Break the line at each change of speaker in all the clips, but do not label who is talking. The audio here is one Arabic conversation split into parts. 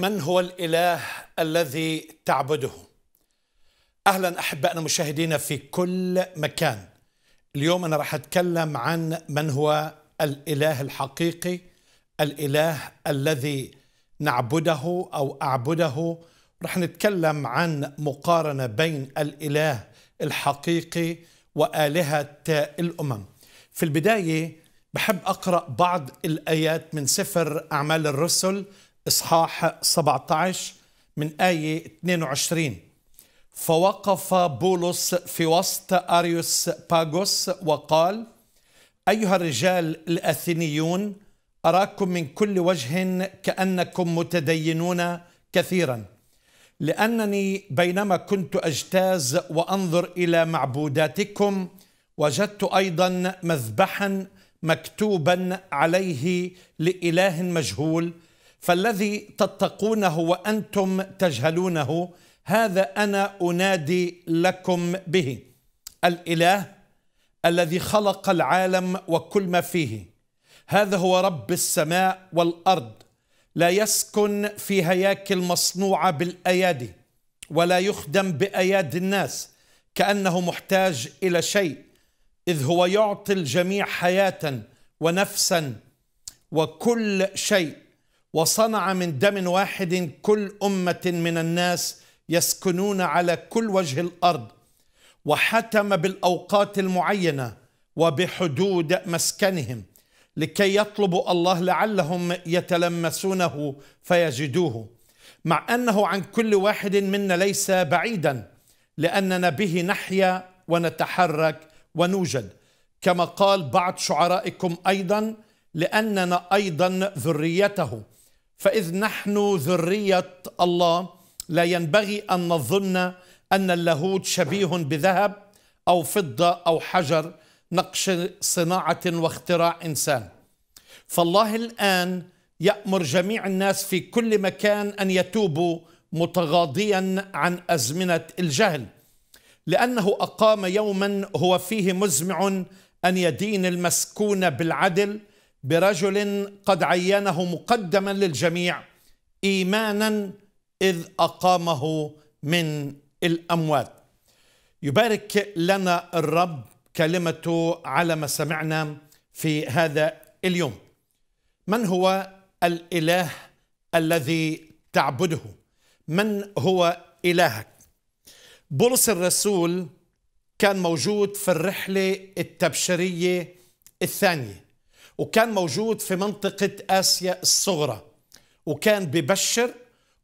من هو الاله الذي تعبده اهلا احبائنا مشاهدينا في كل مكان اليوم انا راح اتكلم عن من هو الاله الحقيقي الاله الذي نعبده او اعبده راح نتكلم عن مقارنه بين الاله الحقيقي والهه الامم في البدايه بحب اقرا بعض الايات من سفر اعمال الرسل إصحاح 17 من آية 22 فوقف بولس في وسط أريوس باغوس وقال أيها الرجال الأثينيون أراكم من كل وجه كأنكم متدينون كثيرا لأنني بينما كنت أجتاز وأنظر إلى معبوداتكم وجدت أيضا مذبحا مكتوبا عليه لإله مجهول فالذي تتقونه وانتم تجهلونه هذا انا انادي لكم به الاله الذي خلق العالم وكل ما فيه هذا هو رب السماء والارض لا يسكن في هياكل مصنوعه بالايادي ولا يخدم بايادي الناس كانه محتاج الى شيء اذ هو يعطي الجميع حياه ونفسا وكل شيء وصنع من دم واحد كل أمة من الناس يسكنون على كل وجه الأرض وحتم بالأوقات المعينة وبحدود مسكنهم لكي يطلبوا الله لعلهم يتلمسونه فيجدوه مع أنه عن كل واحد منا ليس بعيدا لأننا به نحيا ونتحرك ونوجد كما قال بعض شعرائكم أيضا لأننا أيضا ذريته فإذ نحن ذرية الله لا ينبغي أن نظن أن اللاهوت شبيه بذهب أو فضة أو حجر نقش صناعة واختراع إنسان فالله الآن يأمر جميع الناس في كل مكان أن يتوبوا متغاضيا عن أزمنة الجهل لأنه أقام يوما هو فيه مزمع أن يدين المسكون بالعدل برجل قد عينه مقدما للجميع ايمانا اذ اقامه من الاموات يبارك لنا الرب كلمته على ما سمعنا في هذا اليوم من هو الاله الذي تعبده من هو الهك بولس الرسول كان موجود في الرحله التبشيريه الثانيه وكان موجود في منطقة آسيا الصغرى وكان ببشر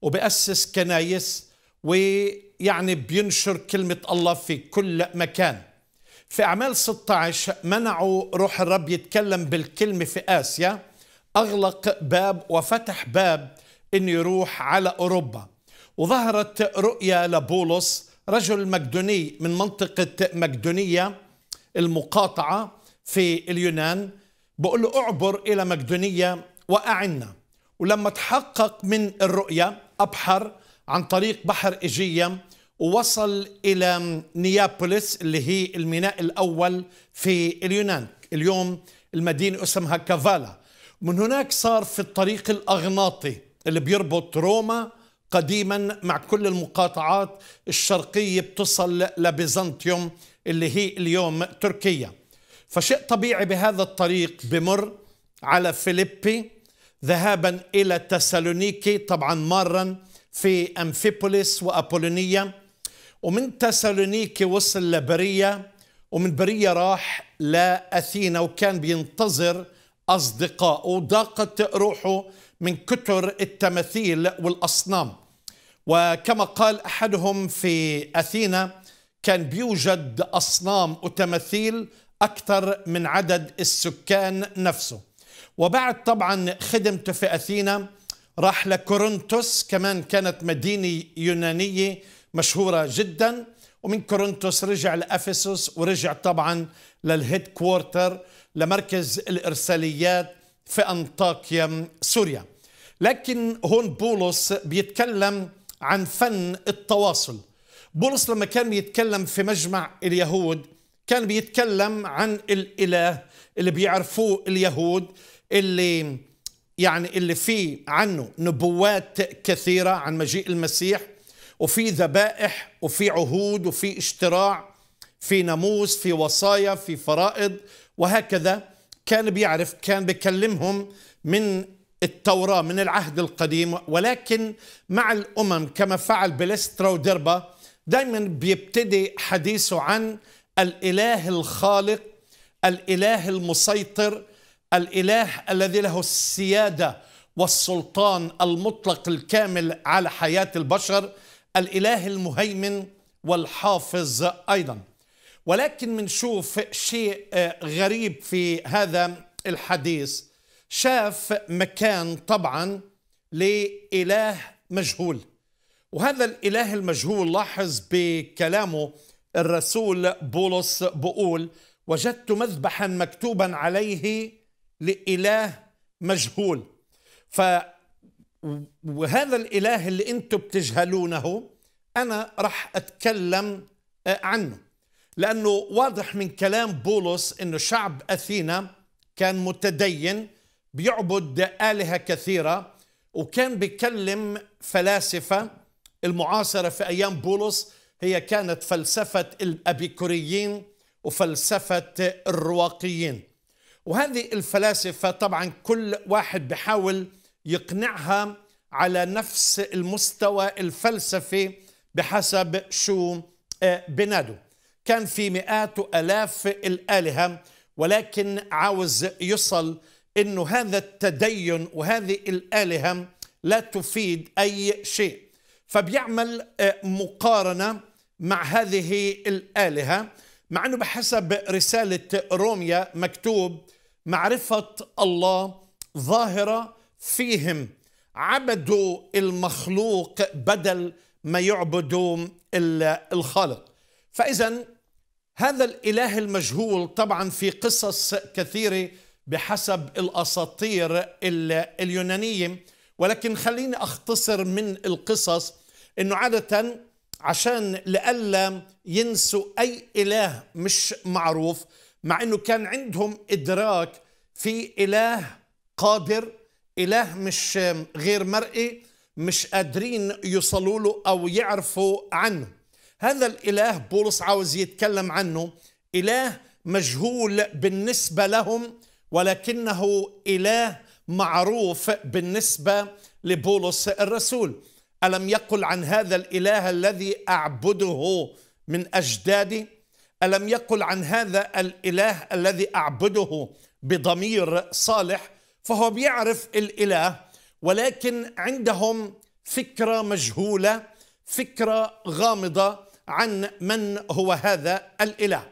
وبأسس كنايس ويعني بينشر كلمة الله في كل مكان في أعمال 16 منعوا روح الرب يتكلم بالكلمة في آسيا أغلق باب وفتح باب أنه يروح على أوروبا وظهرت رؤيا لبولس رجل مقدوني من منطقة مقدونية المقاطعة في اليونان بقول له اعبر إلى مقدونية وأعنا ولما تحقق من الرؤية أبحر عن طريق بحر ايجيا ووصل إلى نيابوليس اللي هي الميناء الأول في اليونان اليوم المدينة اسمها كافالا من هناك صار في الطريق الأغناطي اللي بيربط روما قديما مع كل المقاطعات الشرقية بتصل لبيزنطيوم اللي هي اليوم تركيا فشيء طبيعي بهذا الطريق بمر على فيليبي ذهابا إلى تسالونيكي طبعا مارا في أمفيبوليس وأبولونيا ومن تسالونيكي وصل لبرية ومن برية راح لأثينا وكان بينتظر أصدقائه ضاقت روحه من كتر التماثيل والأصنام وكما قال أحدهم في أثينا كان بيوجد أصنام وتماثيل أكثر من عدد السكان نفسه وبعد طبعا خدمته في أثينا راح لكورنثوس كمان كانت مدينة يونانية مشهورة جدا ومن كورنثوس رجع لافسوس ورجع طبعا للهيد كوارتر لمركز الإرساليات في أنطاكيا سوريا لكن هون بولس بيتكلم عن فن التواصل بولس لما كان يتكلم في مجمع اليهود كان بيتكلم عن الإله اللي بيعرفوه اليهود اللي يعني اللي فيه عنه نبوات كثيرة عن مجيء المسيح وفي ذبائح وفي عهود وفي اشتراع في ناموس في وصايا في فرائض وهكذا كان بيعرف كان بيكلمهم من التوراة من العهد القديم ولكن مع الأمم كما فعل بلسترا ودربا دائما بيبتدي حديثه عن الاله الخالق الاله المسيطر الاله الذي له السياده والسلطان المطلق الكامل على حياه البشر الاله المهيمن والحافظ ايضا ولكن منشوف شيء آه، غريب في هذا الحديث شاف مكان طبعا لاله مجهول وهذا الاله المجهول لاحظ بكلامه الرسول بولس بقول وجدت مذبحا مكتوبا عليه لإله مجهول ف وهذا الإله اللي أنتم بتجهلونه أنا رح أتكلم آه، عنه لأنه واضح من كلام بولس أنه شعب أثينا كان متدين بيعبد آلهة كثيرة وكان بيكلم فلاسفة المعاصرة في أيام بولس هي كانت فلسفة الأبيكوريين وفلسفة الرواقيين وهذه الفلاسفة طبعا كل واحد بحاول يقنعها على نفس المستوى الفلسفي بحسب شو آه، بنادو كان في مئات وألاف الآلهة ولكن عاوز يصل أنه هذا التدين وهذه الآلهة لا تفيد أي شيء فبيعمل آه، مقارنة مع هذه الآلهة مع أنه بحسب رسالة روميا مكتوب معرفة الله ظاهرة فيهم عبدوا المخلوق بدل ما يعبدوا الخالق فإذا هذا الإله المجهول طبعا في قصص كثيرة بحسب الأساطير اليونانية ولكن خليني أختصر من القصص أنه عادة عشان لألا ينسوا أي إله مش معروف مع أنه كان عندهم إدراك في إله قادر إله مش غير مرئي مش قادرين يوصلوا له أو يعرفوا عنه هذا الإله بولس عاوز يتكلم عنه إله مجهول بالنسبة لهم ولكنه إله معروف بالنسبة لبولس الرسول ألم يقل عن هذا الإله الذي أعبده من أجدادي ألم يقل عن هذا الإله الذي أعبده بضمير صالح فهو بيعرف الإله ولكن عندهم فكرة مجهولة فكرة غامضة عن من هو هذا الإله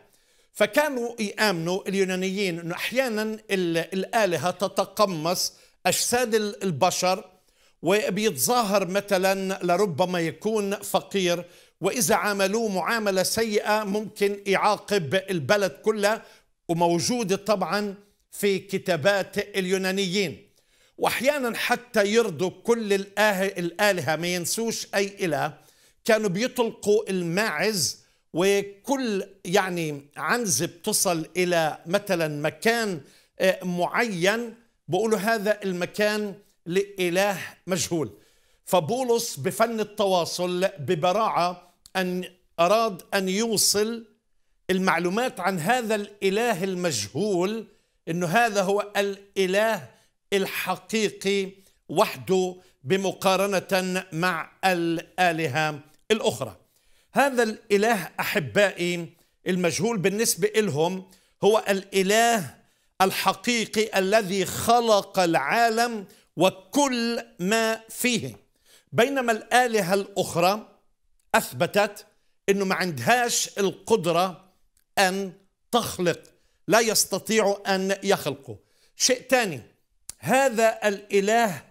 فكانوا يآمنوا اليونانيين أنه أحيانا الآلهة تتقمص أجساد البشر وبيتظاهر مثلا لربما يكون فقير وإذا عاملوه معاملة سيئة ممكن يعاقب البلد كلها وموجودة طبعا في كتابات اليونانيين وأحيانا حتى يرضوا كل الآلهة ما ينسوش أي إله كانوا بيطلقوا الماعز وكل يعني عنزة بتصل إلى مثلا مكان آه، معين بقولوا هذا المكان لإله مجهول فبولس بفن التواصل ببراعة أن أراد أن يوصل المعلومات عن هذا الإله المجهول أنه هذا هو الإله الحقيقي وحده بمقارنة مع الآلهة الأخرى هذا الإله أحبائي المجهول بالنسبة لهم هو الإله الحقيقي الذي خلق العالم وكل ما فيه بينما الآلهة الأخرى أثبتت أنه ما عندهاش القدرة أن تخلق لا يستطيع أن يخلقه شيء ثاني هذا الإله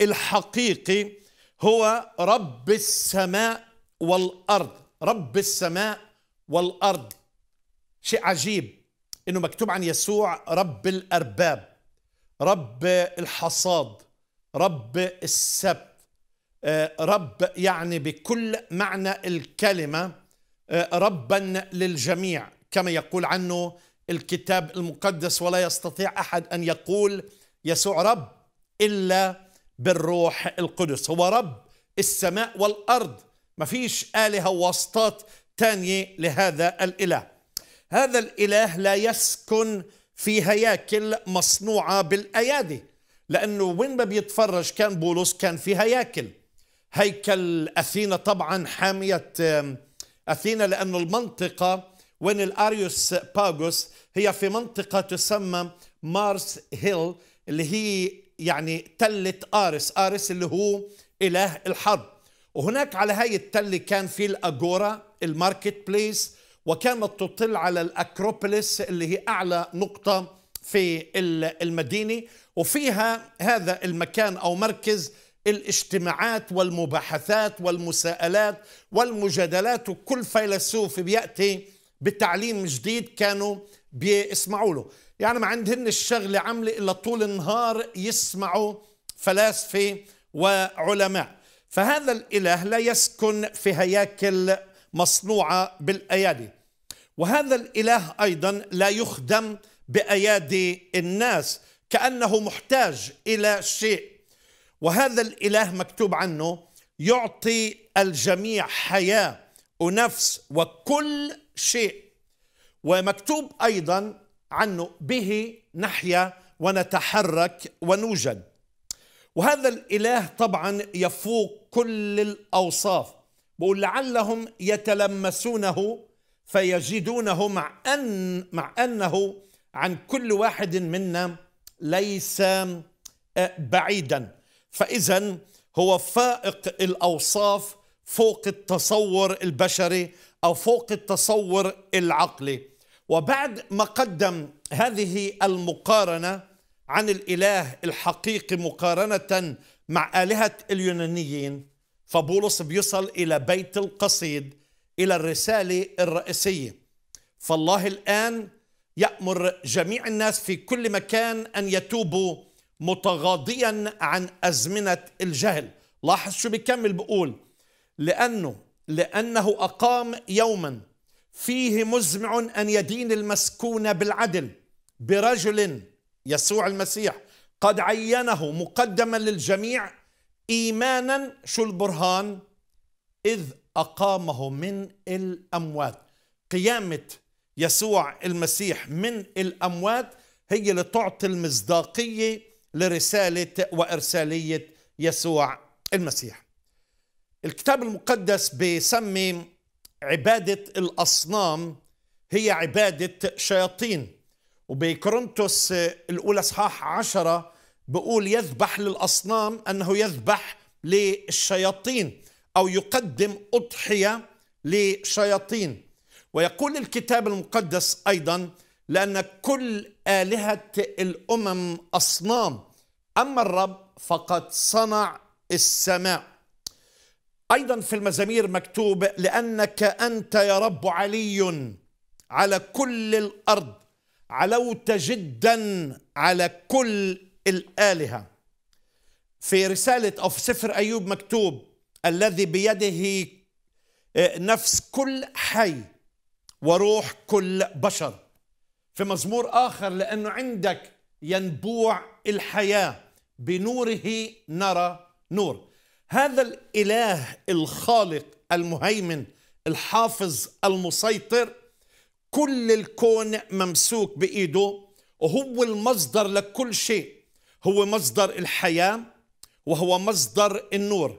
الحقيقي هو رب السماء والأرض رب السماء والأرض شيء عجيب أنه مكتوب عن يسوع رب الأرباب رب الحصاد رب السبت آه، رب يعني بكل معنى الكلمة آه، ربا للجميع كما يقول عنه الكتاب المقدس ولا يستطيع أحد أن يقول يسوع رب إلا بالروح القدس هو رب السماء والأرض ما فيش آلهة واسطات تانية لهذا الإله هذا الإله لا يسكن في هياكل مصنوعة بالأيادي لأنه وين ما بيتفرج كان بولس كان في هياكل هيكل أثينا طبعا حامية أثينا لانه المنطقة وين الأريوس باغوس هي في منطقة تسمى مارس هيل اللي هي يعني تلة آرس آرس اللي هو إله الحرب وهناك على هاي التلة كان في الأجورا الماركت بليس وكانت تطل على الأكروبوليس اللي هي أعلى نقطة في المدينة وفيها هذا المكان أو مركز الاجتماعات والمباحثات والمساءلات والمجادلات وكل فيلسوف بيأتي بتعليم جديد كانوا بيسمعوا له يعني ما عندهن الشغلة عملة إلا طول النهار يسمعوا فلاسفة وعلماء فهذا الإله لا يسكن في هياكل مصنوعة بالأيادي وهذا الإله أيضا لا يخدم بأيادي الناس كأنه محتاج إلى شيء وهذا الإله مكتوب عنه يعطي الجميع حياة ونفس وكل شيء ومكتوب أيضا عنه به نحيا ونتحرك ونوجد وهذا الإله طبعا يفوق كل الأوصاف بقول لعلهم يتلمسونه فيجدونه مع أن مع أنه عن كل واحد منا ليس آه، بعيدا فاذا هو فائق الاوصاف فوق التصور البشري او فوق التصور العقلي وبعد ما قدم هذه المقارنه عن الاله الحقيقي مقارنه مع الهه اليونانيين فبولس بيصل الى بيت القصيد الى الرساله الرئيسيه فالله الان يأمر جميع الناس في كل مكان أن يتوبوا متغاضيا عن أزمنة الجهل لاحظ شو بيكمل بقول لأنه لأنه أقام يوما فيه مزمع أن يدين المسكون بالعدل برجل يسوع المسيح قد عينه مقدما للجميع إيمانا شو البرهان إذ أقامه من الأموات قيامة يسوع المسيح من الأموات هي اللي تعطي المصداقية لرسالة وإرسالية يسوع المسيح الكتاب المقدس بيسمي عبادة الأصنام هي عبادة شياطين وبكورنثوس الأولى صحاح عشرة بقول يذبح للأصنام أنه يذبح للشياطين أو يقدم أضحية لشياطين ويقول الكتاب المقدس أيضا لأن كل آلهة الأمم أصنام أما الرب فقد صنع السماء أيضا في المزامير مكتوب لأنك أنت يا رب علي على كل الأرض علوت جدا على كل الآلهة في رسالة أو في سفر أيوب مكتوب الذي بيده نفس كل حي وروح كل بشر في مزمور آخر لأنه عندك ينبوع الحياة بنوره نرى نور هذا الإله الخالق المهيمن الحافظ المسيطر كل الكون ممسوك بإيده وهو المصدر لكل شيء هو مصدر الحياة وهو مصدر النور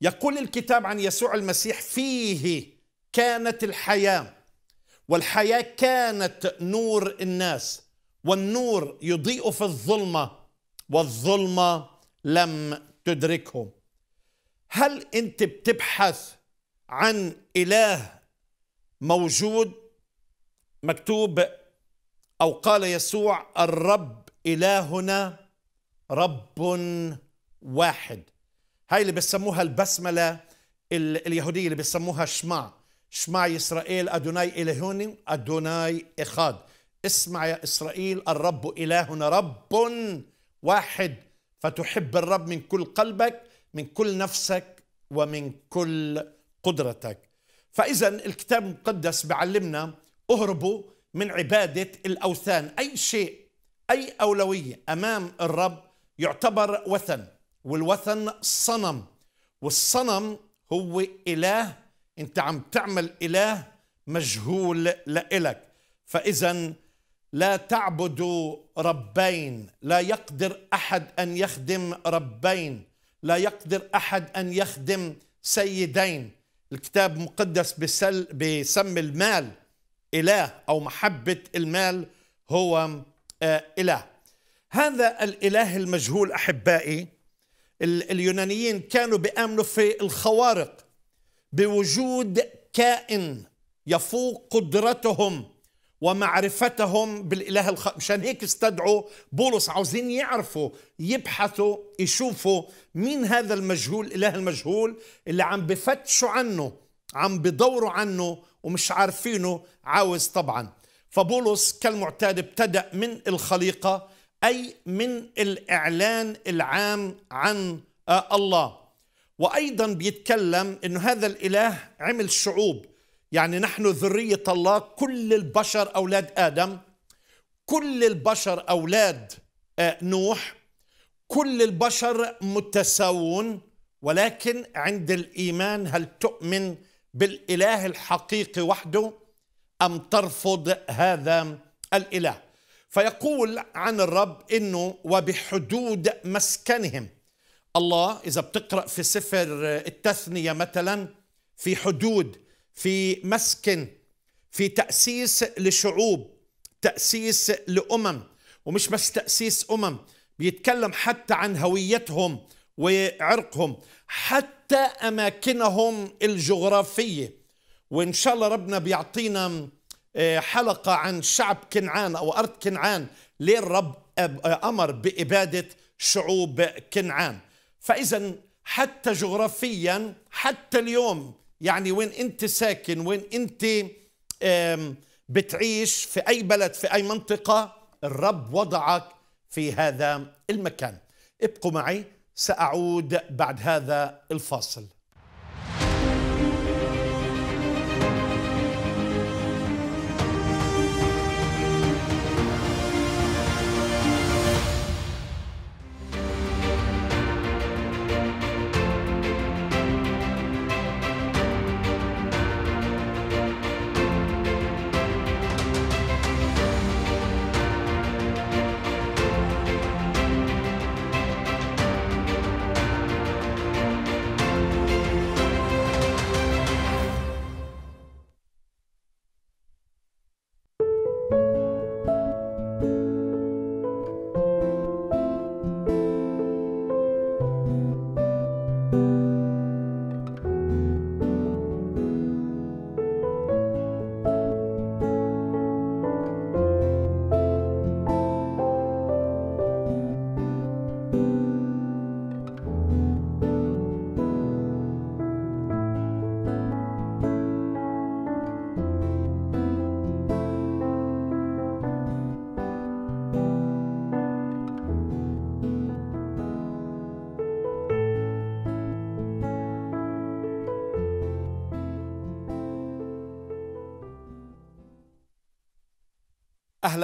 يقول الكتاب عن يسوع المسيح فيه كانت الحياه والحياه كانت نور الناس والنور يضيء في الظلمه والظلمه لم تدركه هل انت بتبحث عن اله موجود مكتوب او قال يسوع الرب الهنا رب واحد هاي اللي بسموها البسمله اليهوديه اللي بسموها شمع شمع إسرائيل أدوناي إلهوني أدوناي إخاد اسمع يا إسرائيل الرب إلهنا رب واحد فتحب الرب من كل قلبك من كل نفسك ومن كل قدرتك فإذا الكتاب المقدس بعلمنا اهربوا من عبادة الأوثان أي شيء أي أولوية أمام الرب يعتبر وثن والوثن صنم والصنم هو إله انت عم تعمل اله مجهول لإلك فاذا لا تعبدوا ربين لا يقدر احد ان يخدم ربين لا يقدر احد ان يخدم سيدين الكتاب مقدس بسل بسم المال اله او محبه المال هو آه، اله هذا الاله المجهول احبائي اليونانيين كانوا بيامنوا في الخوارق بوجود كائن يفوق قدرتهم ومعرفتهم بالاله الخ... مشان هيك استدعوا بولس عاوزين يعرفوا يبحثوا يشوفوا مين هذا المجهول اله المجهول اللي عم بفتشوا عنه عم بدوروا عنه ومش عارفينه عاوز طبعا فبولس كالمعتاد ابتدا من الخليقه اي من الاعلان العام عن آه، الله وايضا بيتكلم انه هذا الاله عمل شعوب يعني نحن ذريه الله كل البشر اولاد ادم كل البشر اولاد آه، نوح كل البشر متساوون ولكن عند الايمان هل تؤمن بالاله الحقيقي وحده ام ترفض هذا الاله فيقول عن الرب انه وبحدود مسكنهم الله إذا بتقرأ في سفر التثنية مثلا في حدود في مسكن في تأسيس لشعوب تأسيس لأمم ومش بس تأسيس أمم بيتكلم حتى عن هويتهم وعرقهم حتى أماكنهم الجغرافية وإن شاء الله ربنا بيعطينا آه، حلقة عن شعب كنعان أو أرض كنعان ليه الرب آه، أمر بإبادة شعوب كنعان فاذا حتى جغرافيا حتى اليوم يعني وين انت ساكن وين انت بتعيش في اي بلد في اي منطقه الرب وضعك في هذا المكان ابقوا معي ساعود بعد هذا الفاصل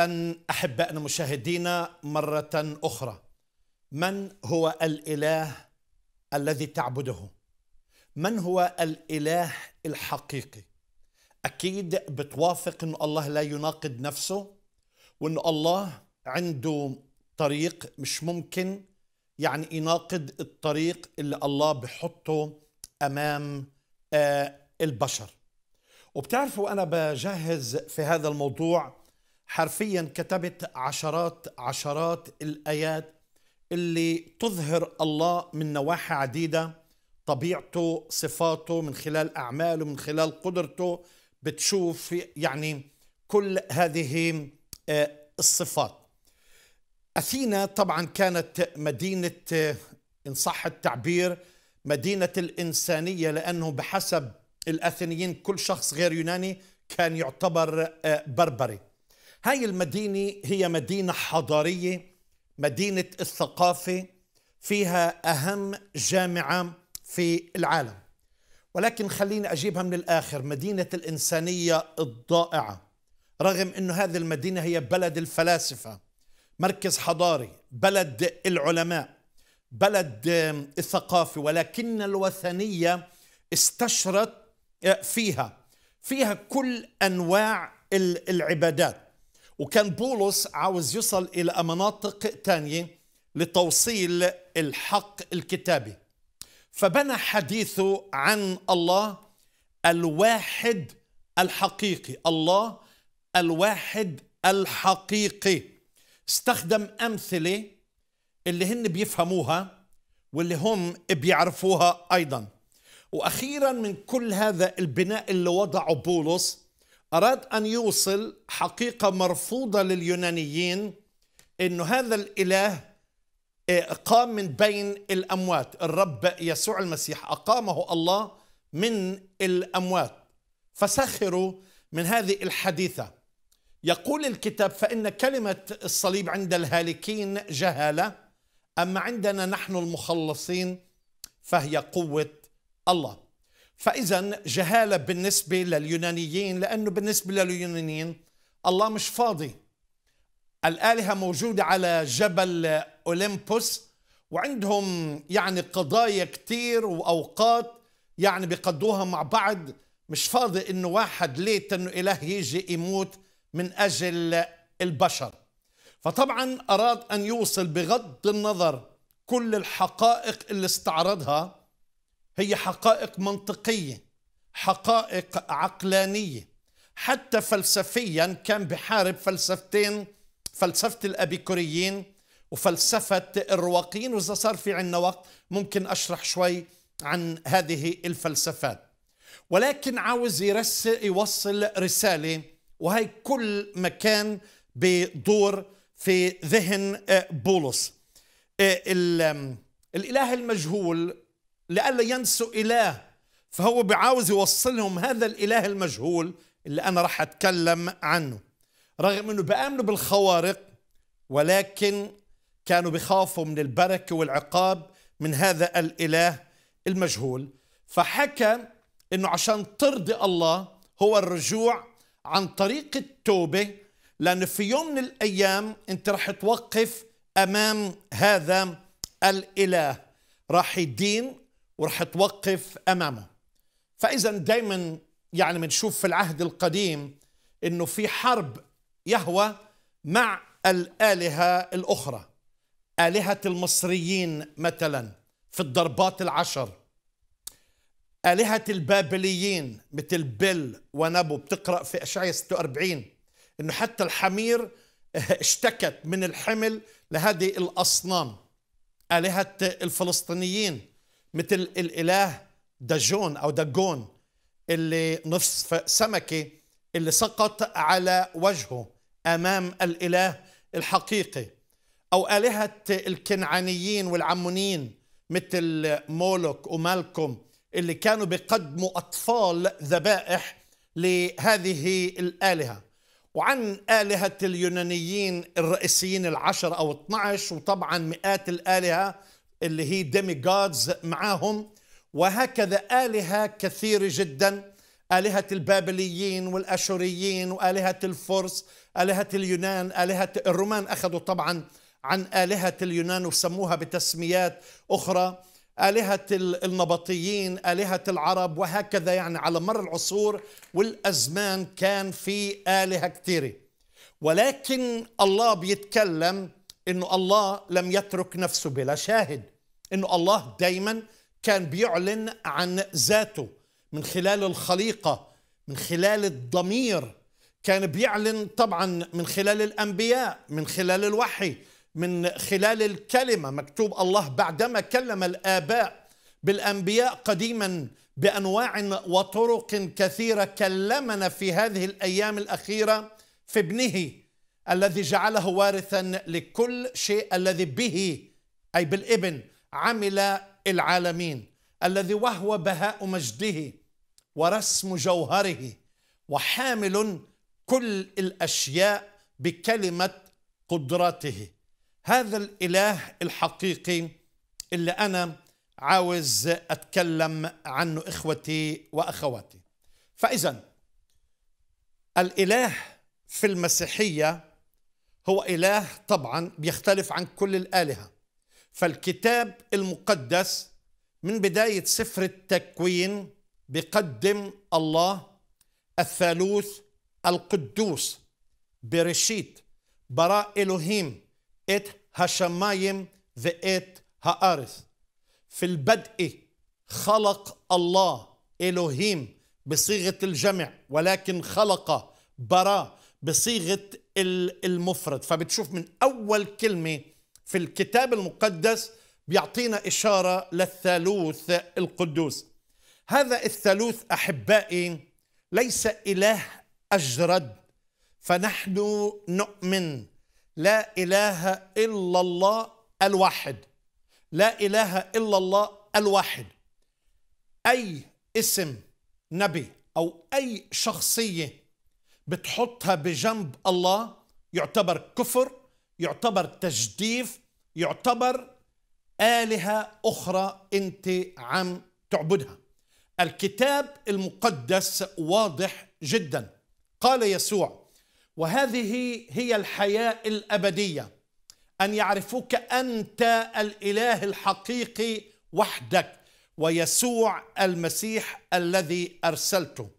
اهلا احبائنا مشاهدينا مره اخرى من هو الاله الذي تعبده من هو الاله الحقيقي اكيد بتوافق ان الله لا يناقض نفسه وان الله عنده طريق مش ممكن يعني يناقض الطريق اللي الله بحطه امام آه، البشر وبتعرفوا انا بجهز في هذا الموضوع حرفيا كتبت عشرات عشرات الايات اللي تظهر الله من نواحي عديده طبيعته صفاته من خلال اعماله من خلال قدرته بتشوف يعني كل هذه آه، الصفات اثينا طبعا كانت مدينه آه، ان صح التعبير مدينه الانسانيه لانه بحسب الاثينيين كل شخص غير يوناني كان يعتبر آه، بربري هاي المدينة هي مدينة حضارية مدينة الثقافة فيها أهم جامعة في العالم ولكن خليني أجيبها من الآخر مدينة الإنسانية الضائعة رغم أن هذه المدينة هي بلد الفلاسفة مركز حضاري بلد العلماء بلد الثقافة ولكن الوثنية استشرت آه، فيها فيها كل أنواع العبادات وكان بولس عاوز يصل إلى مناطق ثانيه لتوصيل الحق الكتابي فبنى حديثه عن الله الواحد الحقيقي الله الواحد الحقيقي استخدم أمثلة اللي هن بيفهموها واللي هم بيعرفوها أيضا وأخيرا من كل هذا البناء اللي وضعه بولس أراد أن يوصل حقيقة مرفوضة لليونانيين أنه هذا الإله آه، قام من بين الأموات الرب يسوع المسيح أقامه الله من الأموات فسخروا من هذه الحديثة يقول الكتاب فإن كلمة الصليب عند الهالكين جهالة أما عندنا نحن المخلصين فهي قوة الله فإذا جهالة بالنسبة لليونانيين لأنه بالنسبة لليونانيين الله مش فاضي الآلهة موجودة على جبل أولمبوس وعندهم يعني قضايا كتير وأوقات يعني بيقضوها مع بعض مش فاضي إنه واحد ليت إنه إله يجي يموت من أجل البشر فطبعا أراد أن يوصل بغض النظر كل الحقائق اللي استعرضها هي حقائق منطقية حقائق عقلانية حتى فلسفيا كان بحارب فلسفتين فلسفة الأبيكوريين وفلسفة الرواقيين وإذا صار في عندنا وقت ممكن أشرح شوي عن هذه الفلسفات ولكن عاوز يرسل يوصل رسالة وهي كل مكان بدور في ذهن آه، بولس آه، الإله المجهول لئلا ينسوا إله فهو بعاوز يوصلهم هذا الإله المجهول اللي أنا راح أتكلم عنه رغم أنه بآمنوا بالخوارق ولكن كانوا بخافوا من البركة والعقاب من هذا الإله المجهول فحكى أنه عشان ترضي الله هو الرجوع عن طريق التوبة لأن في يوم من الأيام أنت راح توقف أمام هذا الإله راح يدين وراح توقف امامه فاذا دايما يعني بنشوف في العهد القديم انه في حرب يهوى مع الالهه الاخرى الهه المصريين مثلا في الضربات العشر الهه البابليين مثل بل ونبو بتقرا في اشعياء 46 انه حتى الحمير اشتكت من الحمل لهذه الاصنام الهه الفلسطينيين مثل الإله دجون أو دجون اللي نصف سمكة اللي سقط على وجهه أمام الإله الحقيقي أو آلهة الكنعانيين والعمونين مثل مولوك ومالكم اللي كانوا بيقدموا أطفال ذبائح لهذه الآلهة وعن آلهة اليونانيين الرئيسيين العشر أو 12 وطبعا مئات الآلهة اللي هي ديمي جادز معاهم وهكذا آلهة كثيرة جدا آلهة البابليين والأشوريين وآلهة الفرس آلهة اليونان آلهة الرومان أخذوا طبعا عن آلهة اليونان وسموها بتسميات أخرى آلهة النبطيين آلهة العرب وهكذا يعني على مر العصور والأزمان كان في آلهة كثيرة ولكن الله بيتكلم أنه الله لم يترك نفسه بلا شاهد انه الله دايما كان بيعلن عن ذاته من خلال الخليقه من خلال الضمير كان بيعلن طبعا من خلال الانبياء من خلال الوحي من خلال الكلمه مكتوب الله بعدما كلم الاباء بالانبياء قديما بانواع وطرق كثيره كلمنا في هذه الايام الاخيره في ابنه الذي جعله وارثا لكل شيء الذي به اي بالابن عمل العالمين الذي وهو بهاء مجده ورسم جوهره وحامل كل الاشياء بكلمه قدراته هذا الاله الحقيقي اللي انا عاوز اتكلم عنه اخوتي واخواتي فاذا الاله في المسيحيه هو اله طبعا بيختلف عن كل الالهه فالكتاب المقدس من بداية سفر التكوين بقدم الله الثالوث القدوس برشيد براء إلهيم إت هشمايم ذئت هأرث في البدء خلق الله إلهيم بصيغة الجمع ولكن خلق براء بصيغة المفرد فبتشوف من أول كلمة في الكتاب المقدس بيعطينا إشارة للثالوث القدوس هذا الثالوث أحبائي ليس إله أجرد فنحن نؤمن لا إله إلا الله الواحد لا إله إلا الله الواحد أي اسم نبي أو أي شخصية بتحطها بجنب الله يعتبر كفر يعتبر تجديف يعتبر آلهة أخرى أنت عم تعبدها الكتاب المقدس واضح جدا قال يسوع وهذه هي الحياة الأبدية أن يعرفوك أنت الإله الحقيقي وحدك ويسوع المسيح الذي أرسلته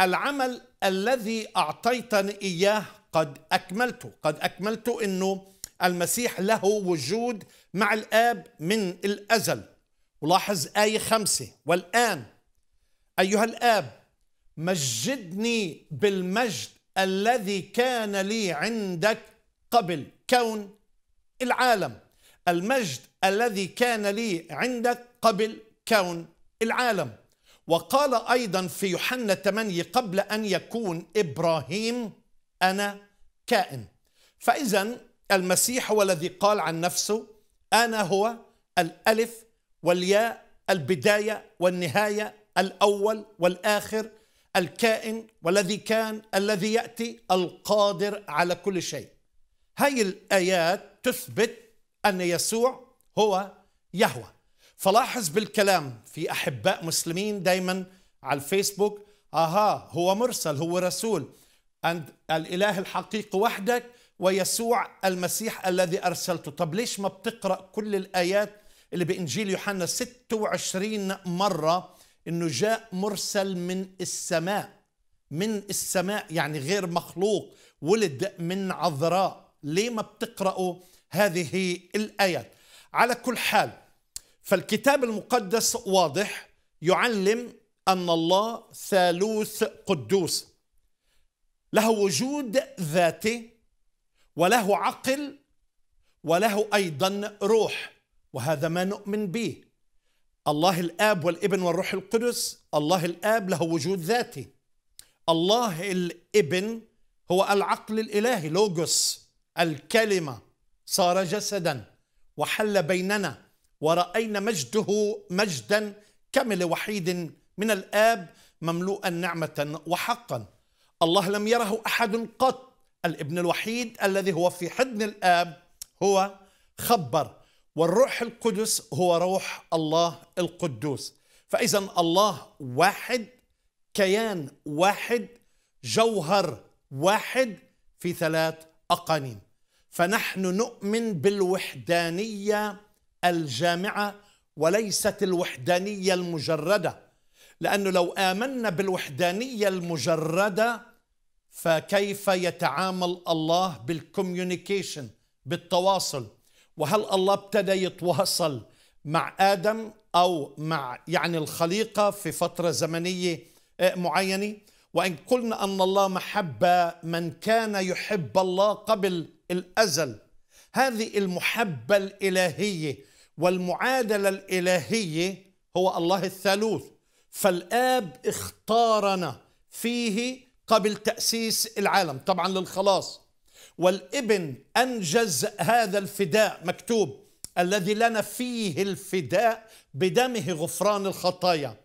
العمل الذي أعطيتني إياه قد أكملته قد أكملته أنه المسيح له وجود مع الآب من الأزل ولاحظ آية خمسة والآن أيها الآب مجدني بالمجد الذي كان لي عندك قبل كون العالم المجد الذي كان لي عندك قبل كون العالم وقال أيضا في يوحنا 8 قبل أن يكون إبراهيم أنا كائن فإذا المسيح هو الذي قال عن نفسه أنا هو الألف والياء البداية والنهاية الأول والآخر الكائن والذي كان الذي يأتي القادر على كل شيء هاي الآيات تثبت أن يسوع هو يهوى فلاحظ بالكلام في أحباء مسلمين دايما على الفيسبوك آها هو مرسل هو رسول أن الإله الحقيقي وحدك ويسوع المسيح الذي أرسلته طب ليش ما بتقرأ كل الآيات اللي بإنجيل يوحنا 26 مرة إنه جاء مرسل من السماء من السماء يعني غير مخلوق ولد من عذراء ليه ما بتقرأوا هذه الآيات على كل حال فالكتاب المقدس واضح يعلم أن الله ثالوث قدوس له وجود ذاتي وله عقل وله ايضا روح وهذا ما نؤمن به الله الاب والابن والروح القدس الله الاب له وجود ذاتي الله الابن هو العقل الالهي لوجوس الكلمه صار جسدا وحل بيننا وراينا مجده مجدا كمل وحيد من الاب مملوءا نعمه وحقا الله لم يره احد قط الابن الوحيد الذي هو في حضن الاب هو خبر والروح القدس هو روح الله القدوس فاذا الله واحد كيان واحد جوهر واحد في ثلاث اقانيم فنحن نؤمن بالوحدانيه الجامعه وليست الوحدانيه المجرده لأنه لو آمنا بالوحدانية المجردة فكيف يتعامل الله بالكوميونيكيشن بالتواصل وهل الله ابتدى يتواصل مع آدم أو مع يعني الخليقة في فترة زمنية آه، معينة وإن قلنا أن الله محبة من كان يحب الله قبل الأزل هذه المحبة الإلهية والمعادلة الإلهية هو الله الثالوث فالآب اختارنا فيه قبل تأسيس العالم طبعا للخلاص والابن أنجز هذا الفداء مكتوب الذي لنا فيه الفداء بدمه غفران الخطايا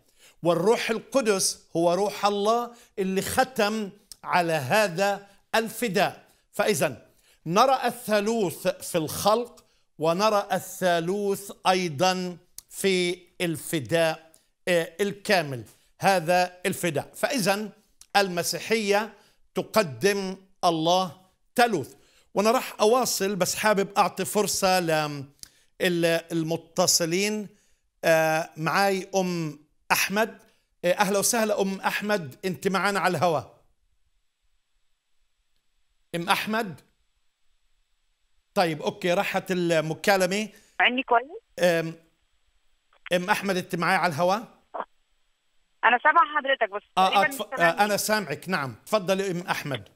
والروح القدس هو روح الله اللي ختم على هذا الفداء فإذا نرى الثالوث في الخلق ونرى الثالوث أيضا في الفداء آه، الكامل هذا الفداء فإذا المسيحية تقدم الله ثالوث وأنا راح أواصل بس حابب أعطي فرصة للمتصلين آه، معاي أم أحمد آه، أهلا وسهلا أم أحمد أنت معنا على الهواء أم أحمد طيب أوكي راحت المكالمة عني كويس أم أحمد أنت معي على الهواء
انا سامع حضرتك بس اه, أتف... آه انا
سامعك نعم تفضلي ام احمد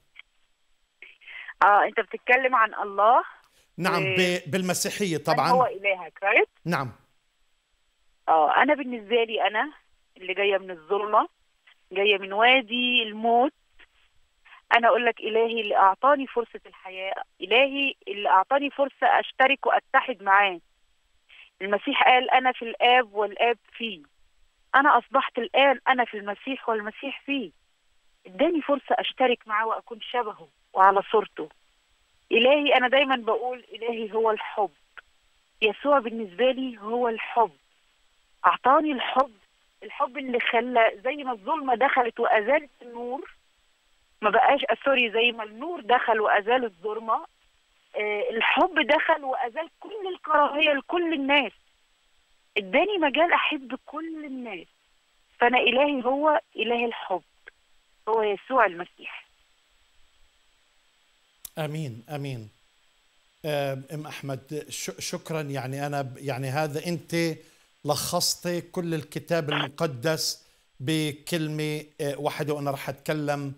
اه انت بتتكلم عن الله
نعم ب... بالمسيحيه طبعا هو
الهك رايت نعم اه انا بالنسبه لي انا اللي جايه من الظلمه جايه من وادي الموت انا اقول لك الهي اللي اعطاني فرصه الحياه الهي اللي اعطاني فرصه اشترك واتحد معاه المسيح قال انا في الاب والاب فيه أنا أصبحت الآن أنا في المسيح والمسيح فيه اداني فرصة أشترك معاه وأكون شبهه وعلى صورته إلهي أنا دايما بقول إلهي هو الحب يسوع بالنسبة لي هو الحب أعطاني الحب الحب اللي خلى زي ما الظلمة دخلت وأزالت النور ما بقاش سوري آه، زي ما النور دخل وأزال الظلمة آه، الحب دخل وأزال كل الكراهية لكل الناس اداني مجال احب كل الناس فانا الهي هو اله الحب هو يسوع المسيح
امين امين آه، ام احمد شكرا يعني انا يعني هذا انت لخصتي كل الكتاب المقدس بكلمه آه، واحده وانا راح اتكلم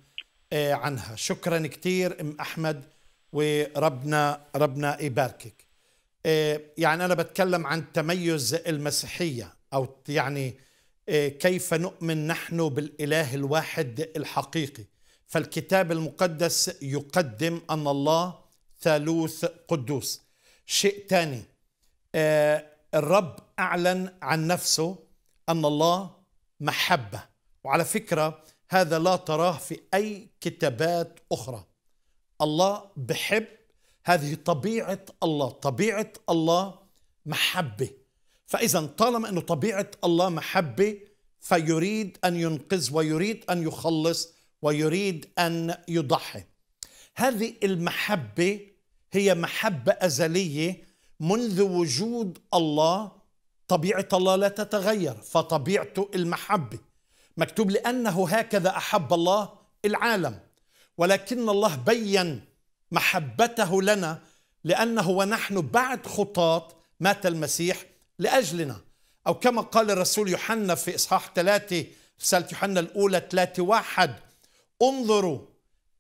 آه، عنها شكرا كثير ام احمد وربنا ربنا يباركك آه، يعني أنا بتكلم عن تميز المسيحية أو يعني آه، كيف نؤمن نحن بالإله الواحد الحقيقي فالكتاب المقدس يقدم أن الله ثالوث قدوس شيء ثاني آه، الرب أعلن عن نفسه أن الله محبة وعلى فكرة هذا لا تراه في أي كتابات أخرى الله بحب هذه طبيعة الله طبيعة الله محبة فإذا طالما أنه طبيعة الله محبة فيريد أن ينقذ ويريد أن يخلص ويريد أن يضحي هذه المحبة هي محبة أزلية منذ وجود الله طبيعة الله لا تتغير فطبيعته المحبة مكتوب لأنه هكذا أحب الله العالم ولكن الله بيّن محبته لنا لأنه ونحن بعد خطاط مات المسيح لأجلنا أو كما قال الرسول يوحنا في إصحاح ثلاثة رسالة يوحنا الأولى 3 واحد انظروا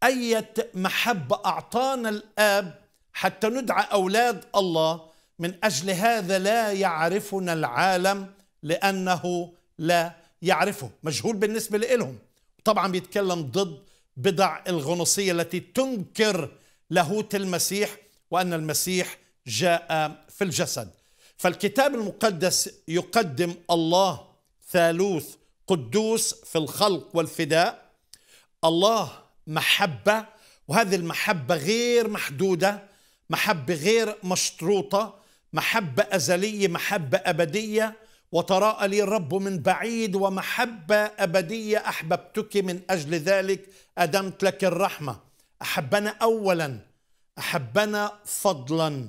أية محبة أعطانا الآب حتى ندعى أولاد الله من أجل هذا لا يعرفنا العالم لأنه لا يعرفه مجهول بالنسبة لهم طبعا بيتكلم ضد بضع الغنصية التي تنكر لاهوت المسيح وأن المسيح جاء في الجسد فالكتاب المقدس يقدم الله ثالوث قدوس في الخلق والفداء الله محبة وهذه المحبة غير محدودة محبة غير مشروطة محبة أزلية محبة أبدية وتراءى لي الرب من بعيد ومحبة أبدية أحببتك من أجل ذلك أدمت لك الرحمة احبنا اولا احبنا فضلا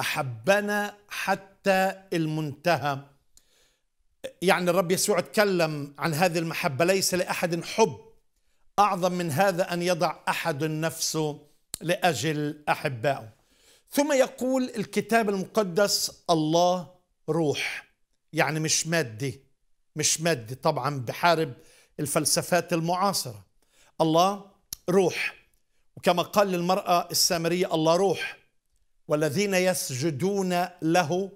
احبنا حتى المنتهى يعني الرب يسوع اتكلم عن هذه المحبه ليس لاحد حب اعظم من هذا ان يضع احد نفسه لاجل احبائه ثم يقول الكتاب المقدس الله روح يعني مش مادي مش مادي طبعا بحارب الفلسفات المعاصره الله روح وكما قال للمرأة السامرية الله روح والذين يسجدون له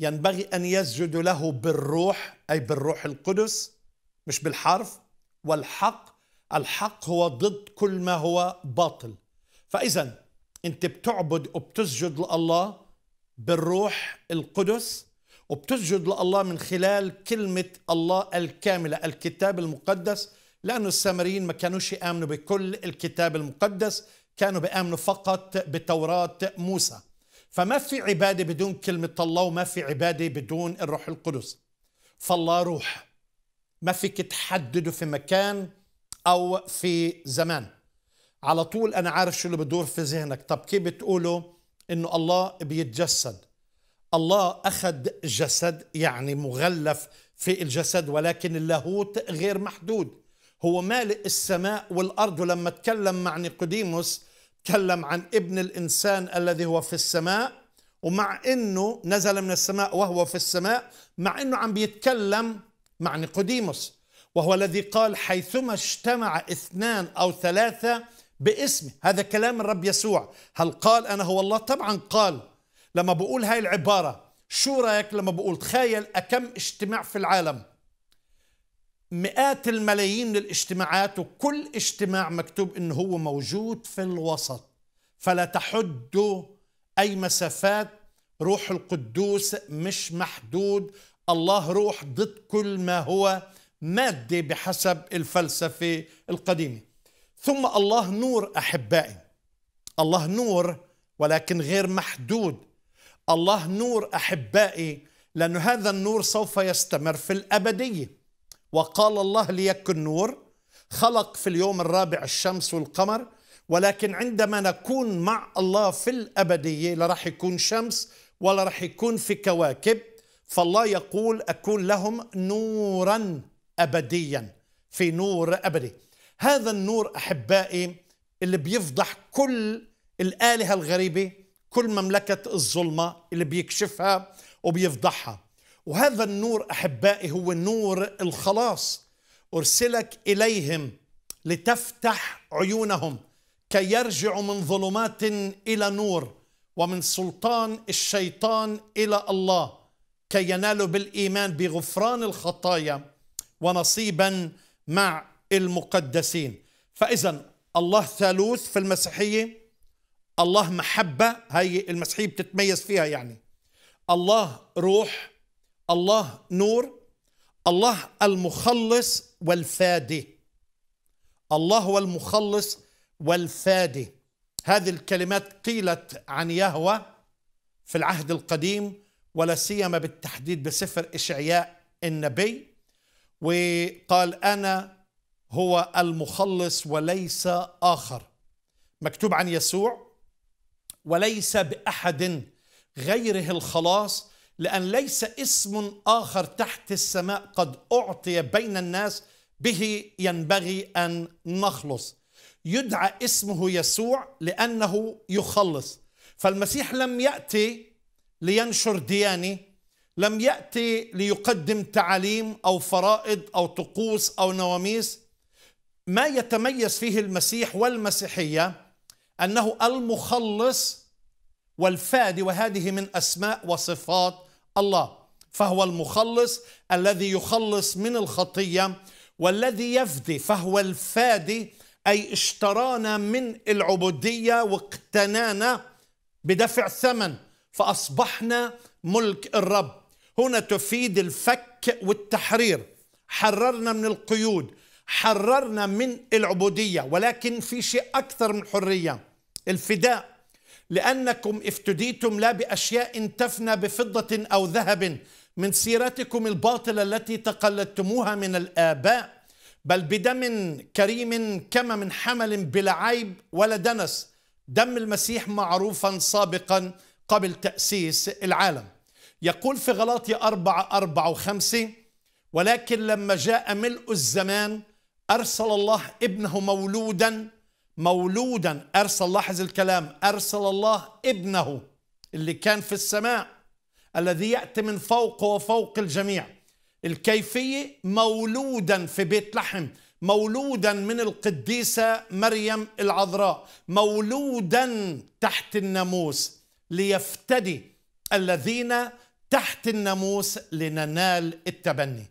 ينبغي أن يسجدوا له بالروح أي بالروح القدس مش بالحرف والحق الحق هو ضد كل ما هو باطل فإذا أنت بتعبد وبتسجد لله بالروح القدس وبتسجد لله من خلال كلمة الله الكاملة الكتاب المقدس لأن السامريين ما كانوش يآمنوا بكل الكتاب المقدس كانوا بيآمنوا فقط بتوراة موسى فما في عبادة بدون كلمة الله وما في عبادة بدون الروح القدس فالله روح ما فيك تحدده في مكان أو في زمان على طول أنا عارف شو اللي بدور في ذهنك طب كيف بتقولوا إنه الله بيتجسد الله أخذ جسد يعني مغلف في الجسد ولكن اللاهوت غير محدود هو مالئ السماء والأرض ولما تكلم مع نيقوديموس تكلم عن ابن الإنسان الذي هو في السماء ومع أنه نزل من السماء وهو في السماء مع أنه عم بيتكلم مع نيقوديموس وهو الذي قال حيثما اجتمع اثنان أو ثلاثة باسمي هذا كلام الرب يسوع هل قال أنا هو الله طبعا قال لما بقول هاي العبارة شو رأيك لما بقول تخيل أكم اجتماع في العالم مئات الملايين من الاجتماعات وكل اجتماع مكتوب انه هو موجود في الوسط فلا تحد اي مسافات روح القدوس مش محدود الله روح ضد كل ما هو مادي بحسب الفلسفه القديمه ثم الله نور احبائي الله نور ولكن غير محدود الله نور احبائي لأن هذا النور سوف يستمر في الابديه وقال الله ليكن نور خلق في اليوم الرابع الشمس والقمر ولكن عندما نكون مع الله في الأبدية لا رح يكون شمس ولا رح يكون في كواكب فالله يقول أكون لهم نورا أبديا في نور أبدي هذا النور أحبائي اللي بيفضح كل الآلهة الغريبة كل مملكة الظلمة اللي بيكشفها وبيفضحها وهذا النور احبائي هو نور الخلاص ارسلك اليهم لتفتح عيونهم كي يرجعوا من ظلمات الى نور ومن سلطان الشيطان الى الله كي ينالوا بالايمان بغفران الخطايا ونصيبا مع المقدسين فاذا الله ثالوث في المسيحيه الله محبه هي المسيحيه بتتميز فيها يعني الله روح الله نور الله المخلص والفادي الله هو المخلص والفادي هذه الكلمات قيلت عن يهوه في العهد القديم ولا سيما بالتحديد بسفر اشعياء النبي وقال انا هو المخلص وليس اخر مكتوب عن يسوع وليس باحد غيره الخلاص لأن ليس اسم آخر تحت السماء قد أعطي بين الناس به ينبغي أن نخلص يدعى اسمه يسوع لأنه يخلص فالمسيح لم يأتي لينشر ديانة لم يأتي ليقدم تعاليم أو فرائض أو طقوس أو نواميس ما يتميز فيه المسيح والمسيحية أنه المخلص والفادي وهذه من أسماء وصفات الله فهو المخلص الذي يخلص من الخطيه والذي يفدي فهو الفادي اي اشترانا من العبوديه واقتنانا بدفع ثمن فاصبحنا ملك الرب هنا تفيد الفك والتحرير حررنا من القيود حررنا من العبوديه ولكن في شيء اكثر من حريه الفداء لأنكم افتديتم لا بأشياء تفنى بفضة أو ذهب من سيرتكم الباطلة التي تقلدتموها من الآباء بل بدم كريم كما من حمل بلا عيب ولا دنس دم المسيح معروفا سابقا قبل تأسيس العالم يقول في غلاطي أربعة أربعة وخمسة ولكن لما جاء ملء الزمان أرسل الله ابنه مولودا مولودا أرسل لاحظ الكلام أرسل الله ابنه اللي كان في السماء الذي يأتي من فوق وفوق الجميع الكيفية مولودا في بيت لحم مولودا من القديسة مريم العذراء مولودا تحت الناموس ليفتدي الذين تحت الناموس لننال التبني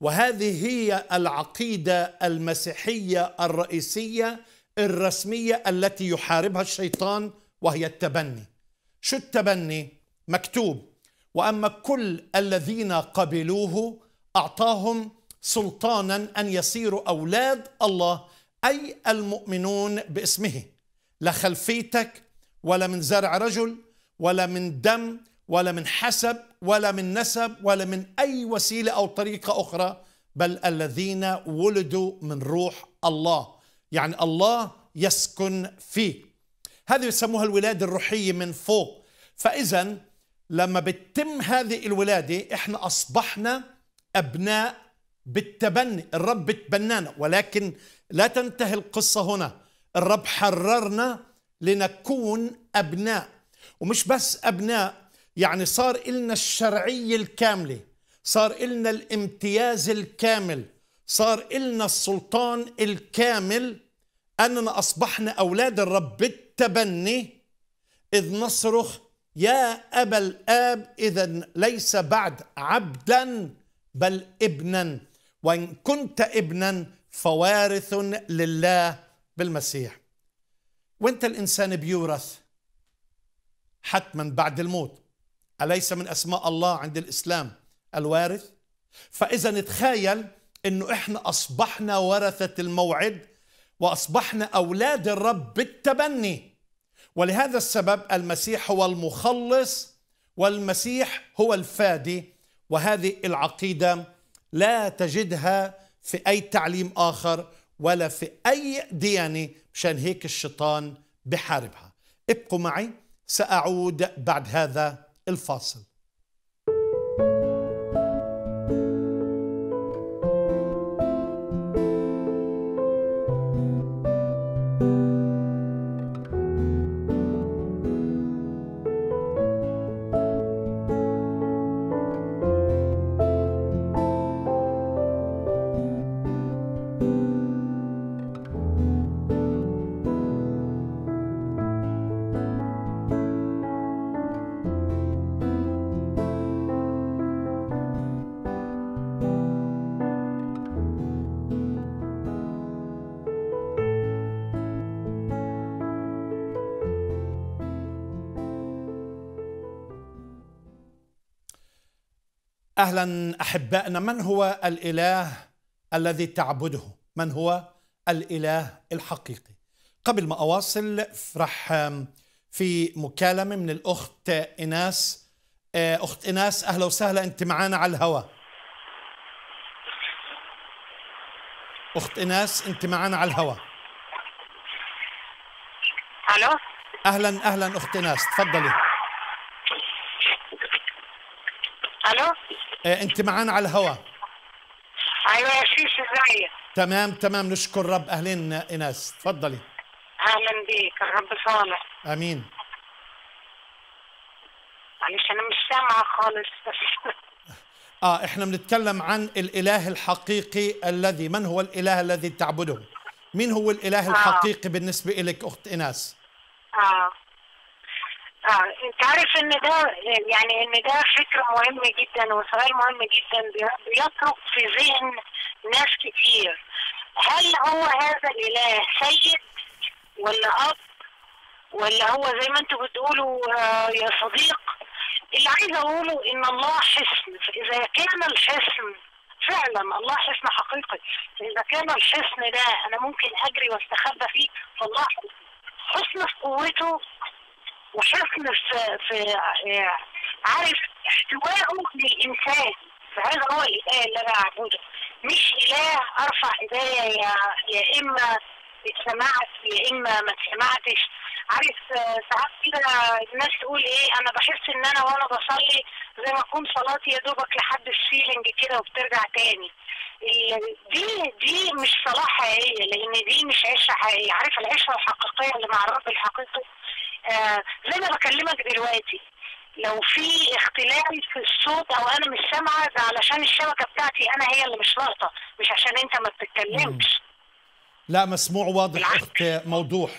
وهذه هي العقيدة المسيحية الرئيسية الرسمية التي يحاربها الشيطان وهي التبني شو التبني مكتوب وأما كل الذين قبلوه أعطاهم سلطانا أن يصيروا أولاد الله أي المؤمنون باسمه لا خلفيتك ولا من زرع رجل ولا من دم ولا من حسب ولا من نسب ولا من أي وسيلة أو طريقة أخرى بل الذين ولدوا من روح الله يعني الله يسكن فيه هذه يسموها الولادة الروحية من فوق فإذا لما بتتم هذه الولادة إحنا أصبحنا أبناء بالتبني الرب تبنانا ولكن لا تنتهي القصة هنا الرب حررنا لنكون أبناء ومش بس أبناء يعني صار إلنا الشرعية الكاملة صار إلنا الامتياز الكامل صار إلنا السلطان الكامل أننا أصبحنا أولاد الرب بالتبني إذ نصرخ يا أبا الآب إذا ليس بعد عبدا بل ابنا وإن كنت ابنا فوارث لله بالمسيح وانت الإنسان بيورث حتما بعد الموت أليس من أسماء الله عند الإسلام الوارث فإذا نتخيل أنه إحنا أصبحنا ورثة الموعد واصبحنا اولاد الرب بالتبني ولهذا السبب المسيح هو المخلص والمسيح هو الفادي وهذه العقيده لا تجدها في اي تعليم اخر ولا في اي ديانه مشان هيك الشيطان بحاربها ابقوا معي ساعود بعد هذا الفاصل اهلا احبائنا من هو الاله الذي تعبده من هو الاله الحقيقي قبل ما اواصل راح في مكالمه من الاخت ايناس آه، اخت ايناس اهلا وسهلا انت معانا على الهواء اخت ايناس انت معانا على الهواء الو اهلا اهلا اخت ايناس تفضلي الو إيه انت معانا على الهواء
ايوه يا شيش ازاي
تمام تمام نشكر رب اهلين ايناس تفضلي
اهلا بيك الرب صالح امين معلش انا مش سامعه خالص بس
اه احنا بنتكلم عن الاله الحقيقي الذي من هو الاله الذي تعبده مين هو الاله آه. الحقيقي بالنسبه لك اخت ايناس
اه اه انت عارف ان ده يعني ان ده فكر مهم جدا وسؤال مهم جدا بيطرق في ذهن ناس كتير هل هو هذا الاله سيد ولا اب ولا هو زي ما انتوا بتقولوا آه، يا صديق اللي عايز اقوله ان الله حسن فاذا كان الحسن فعلا الله حسن حقيقي فاذا كان الحسن ده انا ممكن اجري واستخبى فيه فالله حسن حسن في قوته وحسن في, في آه، عارف احتوائه للانسان فهذا هو الاله اللي انا اعبده مش اله ارفع ايديا يا يا اما اتسمعت يا اما ما اتسمعتش عارف آه، ساعات كده الناس تقول ايه انا بحس ان انا وانا بصلي زي ما اكون صلاتي يا دوبك لحد السيلنج كده وبترجع تاني دي دي مش صلاه حقيقيه لان دي مش عيشه حقيقيه عارف العيشه الحقيقيه اللي مع الرب الحقيقي آه، زي ما بكلمك دلوقتي لو في اختلال في الصوت او انا مش سامعه ده علشان الشبكه بتاعتي انا هي اللي مش لاقطه مش عشان انت ما بتتكلمش
لا مسموع واضح اخت آه، موضوح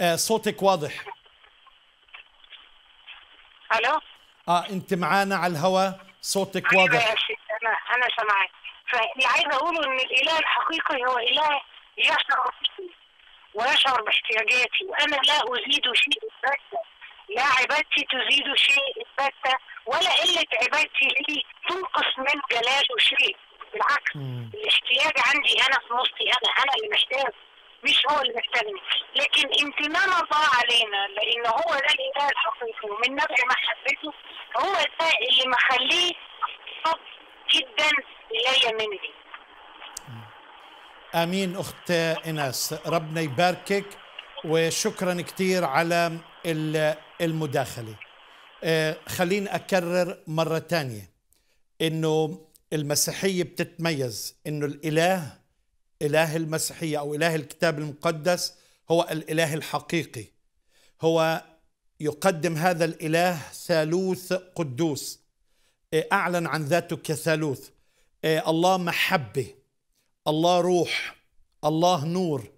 آه صوتك واضح الو اه انت معانا على الهواء صوتك أيوة واضح
انا انا سامعاك فاللي عايزه اقوله ان الاله الحقيقي هو اله يشعر ويشعر باحتياجاتي وأنا لا أزيد شيء البتة لا عبادتي تزيد شيء البتة ولا قلة عبادتي لي تنقص من جلاله شيء بالعكس الاحتياج عندي أنا في نصي أنا أنا اللي محتاج مش هو اللي محتاجني لكن امتنان الله علينا لأن هو ده الإله الحقيقي ومن نبع محبته هو ده اللي مخليه جدا ليا مني
امين اخت ايناس ربنا يباركك وشكرا كثير على المداخله آه، خليني اكرر مره ثانيه انه المسيحيه بتتميز انه الاله اله المسيحيه او اله الكتاب المقدس هو الاله الحقيقي هو يقدم هذا الاله ثالوث قدوس آه، اعلن عن ذاته كثالوث آه، الله محبه الله روح الله نور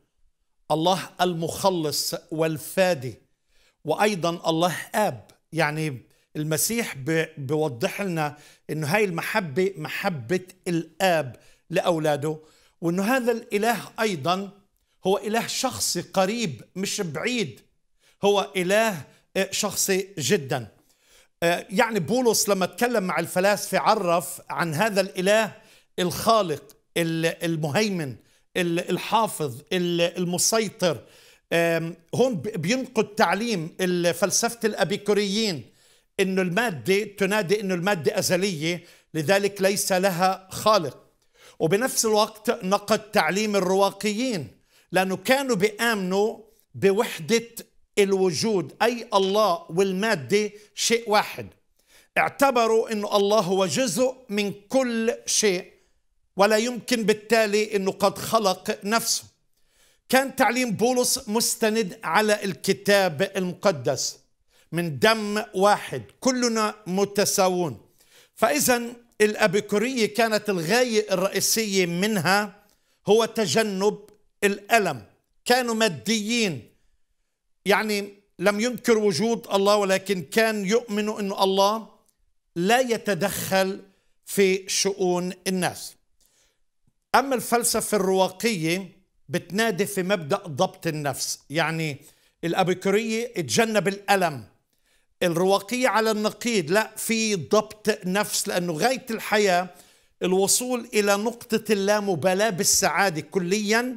الله المخلص والفادي وايضا الله اب يعني المسيح بيوضح لنا انه هاي المحبه محبه الاب لاولاده وانه هذا الاله ايضا هو اله شخصي قريب مش بعيد هو اله آه، شخصي جدا آه، يعني بولس لما تكلم مع الفلاسفه عرف عن هذا الاله الخالق المهيمن الحافظ المسيطر هون بينقد تعليم فلسفة الأبيكوريين أن المادة تنادي أن المادة أزلية لذلك ليس لها خالق وبنفس الوقت نقد تعليم الرواقيين لأنه كانوا بيآمنوا بوحدة الوجود أي الله والمادة شيء واحد اعتبروا أن الله هو جزء من كل شيء ولا يمكن بالتالي أنه قد خلق نفسه كان تعليم بولس مستند على الكتاب المقدس من دم واحد كلنا متساوون فإذا الأبيكورية كانت الغاية الرئيسية منها هو تجنب الألم كانوا ماديين يعني لم ينكر وجود الله ولكن كان يؤمن أن الله لا يتدخل في شؤون الناس أما الفلسفة الرواقية بتنادي في مبدأ ضبط النفس يعني الأبيكورية تجنب الألم الرواقية على النقيض لا في ضبط نفس لأنه غاية الحياة الوصول إلى نقطة اللامبالاة بالسعادة كليا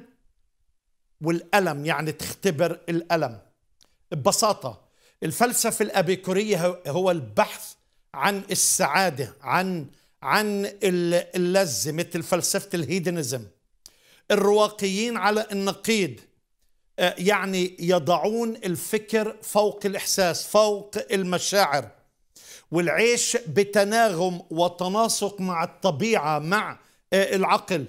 والألم يعني تختبر الألم ببساطة الفلسفة الأبيكورية هو البحث عن السعادة عن عن اللذة مثل فلسفة الهيدنزم الرواقيين على النقيض آه، يعني يضعون الفكر فوق الإحساس فوق المشاعر والعيش بتناغم وتناسق مع الطبيعة مع آه، العقل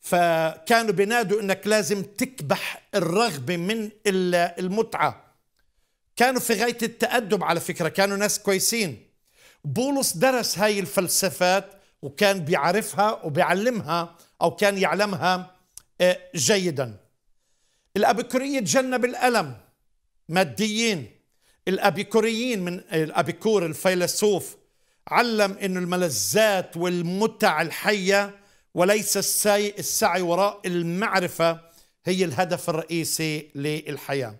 فكانوا بينادوا انك لازم تكبح الرغبه من المتعه كانوا في غايه التادب على فكره كانوا ناس كويسين بولس درس هاي الفلسفات وكان بيعرفها وبيعلمها أو كان يعلمها آه، جيدا الأبكورية تجنب الألم ماديين الأبيكوريين من الأبيكور الفيلسوف علم أن الملذات والمتع الحية وليس السعي, السعي وراء المعرفة هي الهدف الرئيسي للحياة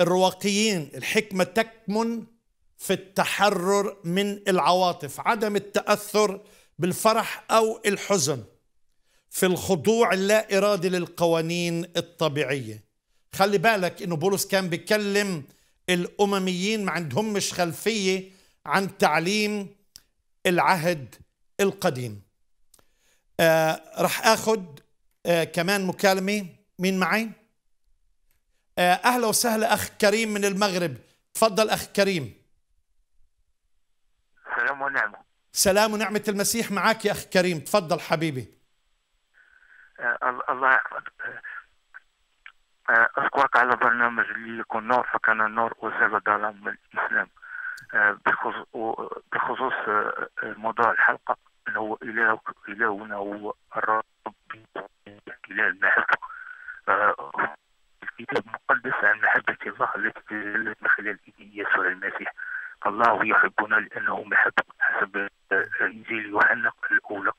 الرواقيين الحكمة تكمن في التحرر من العواطف عدم التاثر بالفرح او الحزن في الخضوع اللا ارادي للقوانين الطبيعيه خلي بالك انه بولس كان بيكلم الامميين ما مش خلفيه عن تعليم العهد القديم آه رح اخد آه كمان مكالمه مين معي آه اهلا وسهلا اخ كريم من المغرب تفضل اخ كريم
سلام ونعمة
سلام ونعمة المسيح معك يا أخي كريم تفضل حبيبي
آه، الله يحفظك آه، آه، أشكرك على برنامج اللي يكون نور فكان النور وزال ظلام من الإسلام بخصوص موضوع الحلقة اللي هو إله إلهنا هو الرب إله المحبة الكتاب المقدس عن محبة الله التي من خلال يسوع المسيح الله يحبنا لأنه محب حسب إنجيل يوحنا الأولى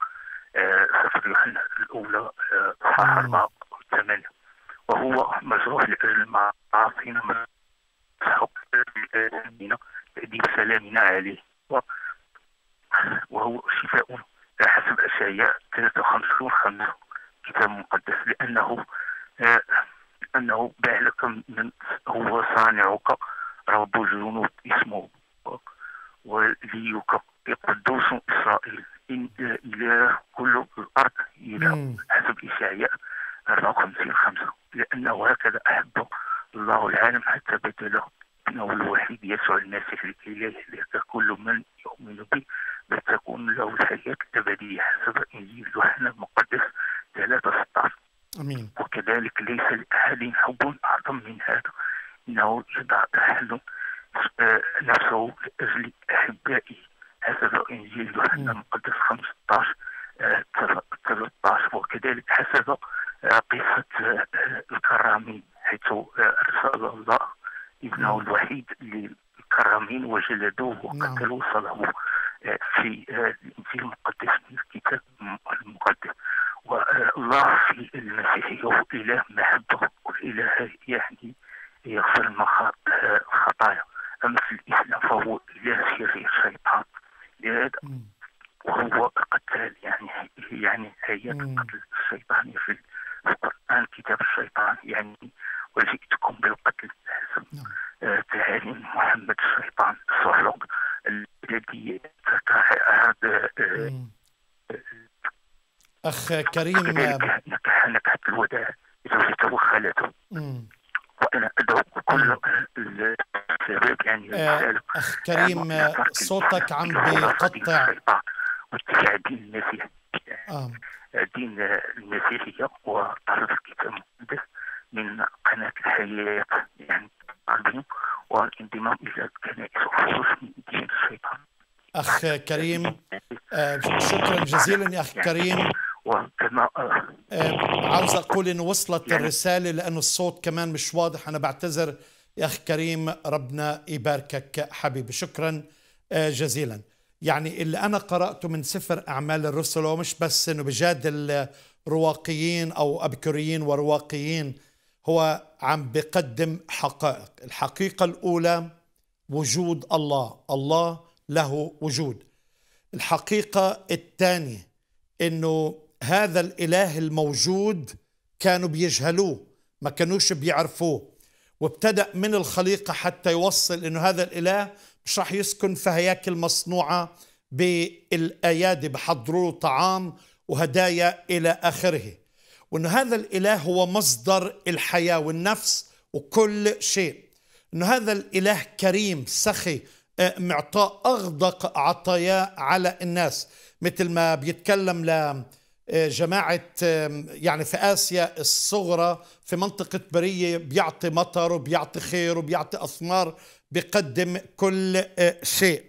اخ كريم
نكح نكحة الوداع زوجته وخالته وانا ادعو كل الشباب يعني آه، اخ آه، كريم
صوتك عم بيقطع
واتباع دين المسيح آه. المسيح المسيحية وطرد الكتاب المقدس من قناة الحياة يعني والانضمام إلى الكنائس وخصوصا من دين الشيطان
اخ كريم آه، شكرا جزيلا يا اخ كريم
آه، عاوز
اقول انه وصلت الرساله لانه الصوت كمان مش واضح انا بعتذر يا اخ كريم ربنا يباركك حبيبي شكرا آه، جزيلا يعني اللي انا قراته من سفر اعمال الرسل هو مش بس انه بجادل رواقيين او ابكريين ورواقيين هو عم بقدم حقائق الحقيقه الاولى وجود الله الله له وجود الحقيقة الثانية انه هذا الاله الموجود كانوا بيجهلوه ما كانوش بيعرفوه وابتدأ من الخليقة حتى يوصل انه هذا الاله مش راح يسكن في هياكل مصنوعة بالايادي بحضروا له طعام وهدايا الى اخره وانه هذا الاله هو مصدر الحياه والنفس وكل شيء انه هذا الاله كريم سخي آه، معطاء أغدق عطاياه على الناس مثل ما بيتكلم ل آه، جماعة يعني في آسيا الصغرى في منطقة برية بيعطي مطر وبيعطي خير وبيعطي أثمار بيقدم كل آه، شيء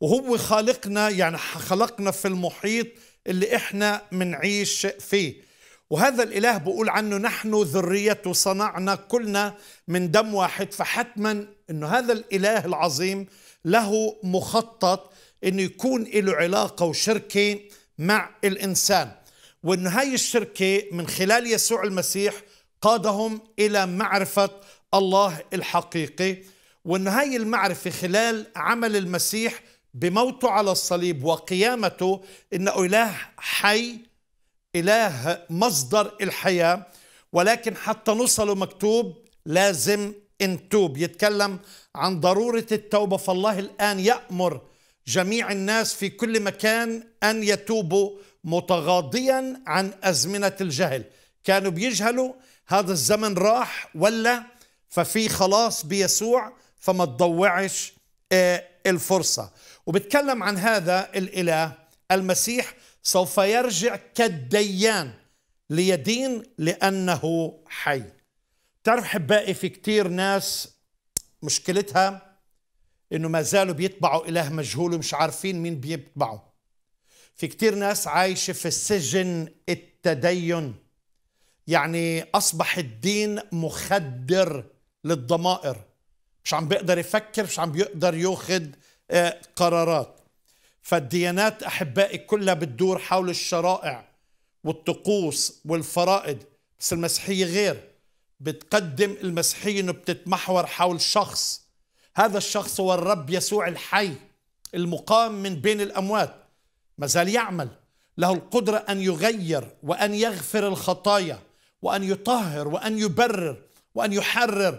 وهو خالقنا يعني خلقنا في المحيط اللي احنا منعيش فيه وهذا الإله بقول عنه نحن ذريته صنعنا كلنا من دم واحد فحتما أنه هذا الإله العظيم له مخطط انه يكون له علاقه وشركه مع الانسان وان هاي الشركه من خلال يسوع المسيح قادهم الى معرفه الله الحقيقي وان هاي المعرفه خلال عمل المسيح بموته على الصليب وقيامته انه اله حي اله مصدر الحياه ولكن حتى نوصله مكتوب لازم إن توب يتكلم عن ضرورة التوبة فالله الآن يأمر جميع الناس في كل مكان أن يتوبوا متغاضيا عن أزمنة الجهل كانوا بيجهلوا هذا الزمن راح ولا ففي خلاص بيسوع فما تضوعش آه، الفرصة وبتكلم عن هذا الإله المسيح سوف يرجع كالديان ليدين لأنه حي تعرف حبائي في كتير ناس مشكلتها انه ما زالوا بيتبعوا اله مجهول ومش عارفين مين بيتبعه في كتير ناس عايشة في سجن التدين يعني أصبح الدين مخدر للضمائر مش عم بيقدر يفكر مش عم بيقدر يوخد آه، قرارات فالديانات أحبائي كلها بتدور حول الشرائع والطقوس والفرائض بس المسيحية غير بتقدم المسيحية انه بتتمحور حول شخص هذا الشخص هو الرب يسوع الحي المقام من بين الأموات ما زال يعمل له القدرة أن يغير وأن يغفر الخطايا وأن يطهر وأن يبرر وأن يحرر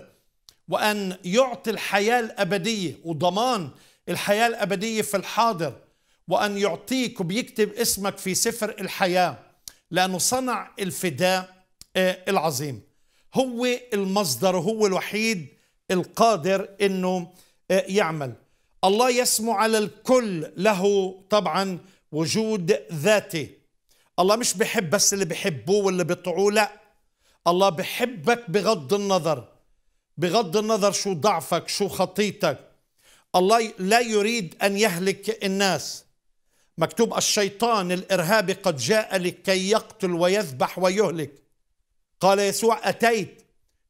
وأن يعطي الحياة الأبدية وضمان الحياة الأبدية في الحاضر وأن يعطيك وبيكتب اسمك في سفر الحياة لأنه صنع الفداء آه، العظيم هو المصدر هو الوحيد القادر انه آه، يعمل الله يسمو على الكل له طبعا وجود ذاتي الله مش بحب بس اللي بحبوه واللي بيطيعوه لا الله بحبك بغض النظر بغض النظر شو ضعفك شو خطيتك الله لا يريد أن يهلك الناس مكتوب الشيطان الإرهابي قد جاء لكي يقتل ويذبح ويهلك قال يسوع أتيت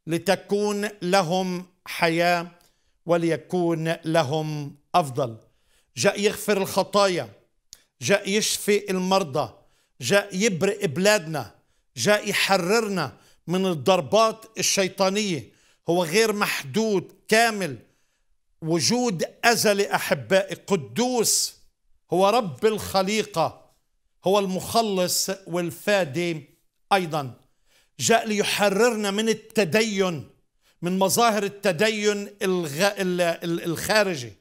لتكون لهم حياة وليكون لهم أفضل جاء يغفر الخطايا جاء يشفي المرضى جاء يبرئ بلادنا جاء يحررنا من الضربات الشيطانية هو غير محدود كامل وجود أزلي أحبائي قدوس هو رب الخليقة هو المخلص والفادي أيضاً جاء ليحررنا من التدين من مظاهر التدين الخارجي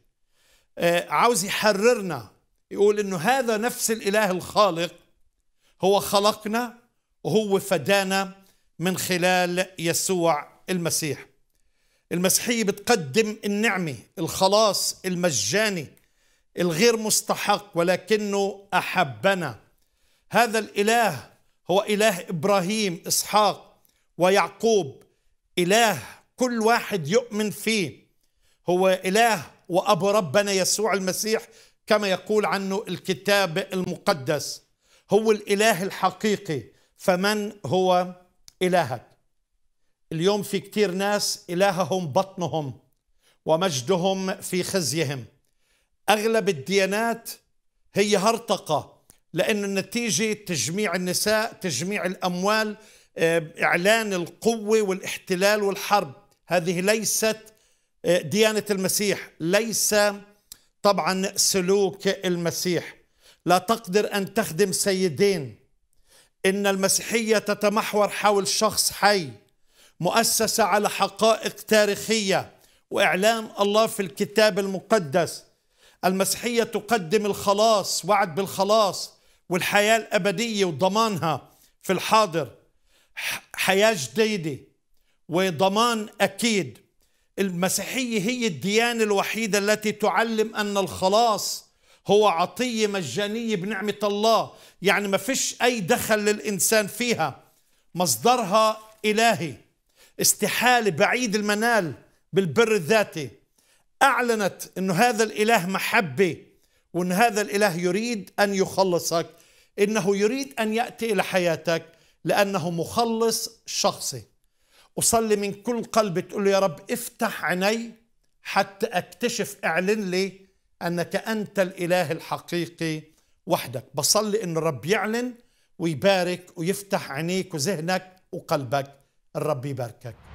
آه، عاوز يحررنا يقول انه هذا نفس الاله الخالق هو خلقنا وهو فدانا من خلال يسوع المسيح المسيحيه بتقدم النعمه الخلاص المجاني الغير مستحق ولكنه احبنا هذا الاله هو إله إبراهيم إسحاق ويعقوب إله كل واحد يؤمن فيه هو إله وأبو ربنا يسوع المسيح كما يقول عنه الكتاب المقدس هو الإله الحقيقي فمن هو إلهك اليوم في كتير ناس إلههم بطنهم ومجدهم في خزيهم أغلب الديانات هي هرطقة لأن النتيجة تجميع النساء تجميع الأموال آه، إعلان القوة والاحتلال والحرب هذه ليست آه، ديانة المسيح ليس طبعا سلوك المسيح لا تقدر أن تخدم سيدين إن المسيحية تتمحور حول شخص حي مؤسسة على حقائق تاريخية وإعلان الله في الكتاب المقدس المسيحية تقدم الخلاص وعد بالخلاص والحياه الابديه وضمانها في الحاضر حياه جديده وضمان اكيد المسيحيه هي الديانه الوحيده التي تعلم ان الخلاص هو عطيه مجانيه بنعمه الله يعني ما فيش اي دخل للانسان فيها مصدرها الهي استحاله بعيد المنال بالبر الذاتي اعلنت انه هذا الاله محبه وان هذا الاله يريد ان يخلصك انه يريد ان ياتي الى حياتك لانه مخلص شخصي اصلي من كل قلب تقول له يا رب افتح عيني حتى اكتشف اعلن لي انك انت الاله الحقيقي وحدك بصلي ان الرب يعلن ويبارك ويفتح عينيك وذهنك وقلبك الرب يباركك